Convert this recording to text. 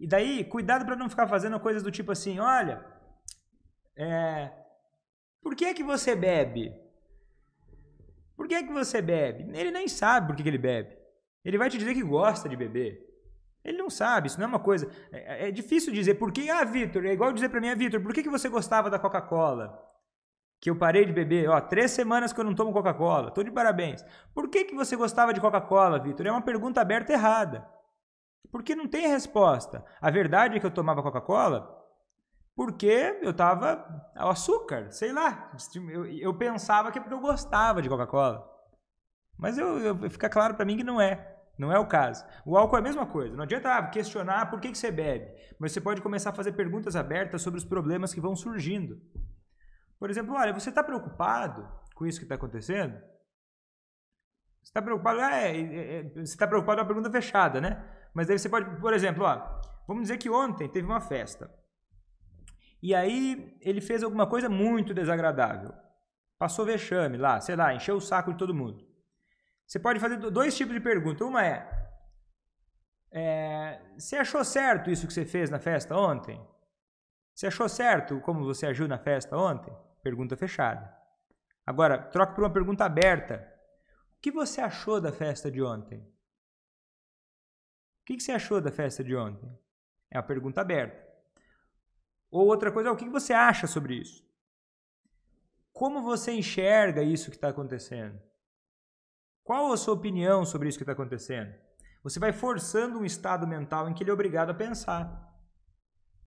E daí, cuidado para não ficar fazendo coisas do tipo assim, olha, é, por que é que você bebe? Por que é que você bebe? Ele nem sabe por que, que ele bebe. Ele vai te dizer que gosta de beber. Ele não sabe, isso não é uma coisa. É, é, é difícil dizer por que. Ah, Vitor, é igual dizer para mim, ah, Vitor, por que, que você gostava da Coca-Cola? Que eu parei de beber, ó, três semanas que eu não tomo Coca-Cola, tô de parabéns. Por que, que você gostava de Coca-Cola, Vitor? É uma pergunta aberta errada. Porque não tem resposta. A verdade é que eu tomava Coca-Cola porque eu tava ao açúcar, sei lá. Eu, eu pensava que é porque eu gostava de Coca-Cola. Mas eu, eu, fica claro para mim que não é. Não é o caso. O álcool é a mesma coisa. Não adianta ah, questionar por que, que você bebe. Mas você pode começar a fazer perguntas abertas sobre os problemas que vão surgindo. Por exemplo, olha, você está preocupado com isso que está acontecendo? Você está preocupado? é, é, você está preocupado com uma pergunta fechada, né? Mas daí você pode, por exemplo, ó, vamos dizer que ontem teve uma festa. E aí ele fez alguma coisa muito desagradável. Passou vexame lá, sei lá, encheu o saco de todo mundo. Você pode fazer dois tipos de pergunta. Uma é, é, você achou certo isso que você fez na festa ontem? Você achou certo como você agiu na festa ontem? Pergunta fechada. Agora, troca por uma pergunta aberta. O que você achou da festa de ontem? O que você achou da festa de ontem? É a pergunta aberta. Ou outra coisa, é o que você acha sobre isso? Como você enxerga isso que está acontecendo? Qual a sua opinião sobre isso que está acontecendo? Você vai forçando um estado mental em que ele é obrigado a pensar.